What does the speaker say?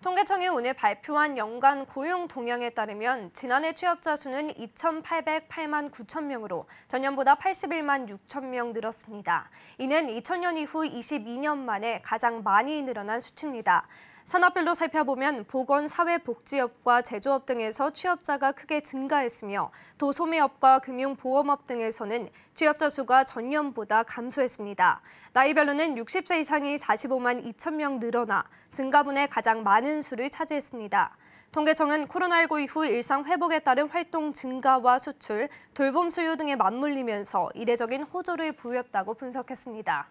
통계청이 오늘 발표한 연간 고용 동향에 따르면 지난해 취업자 수는 2,808만 9천 명으로 전년보다 81만 6천 명 늘었습니다. 이는 2000년 이후 22년 만에 가장 많이 늘어난 수치입니다. 산업별로 살펴보면 보건, 사회복지업과 제조업 등에서 취업자가 크게 증가했으며 도 소매업과 금융보험업 등에서는 취업자 수가 전년보다 감소했습니다. 나이별로는 60세 이상이 45만 2천 명 늘어나 증가분의 가장 많은 수를 차지했습니다. 통계청은 코로나19 이후 일상 회복에 따른 활동 증가와 수출, 돌봄 수요 등에 맞물리면서 이례적인 호조를 보였다고 분석했습니다.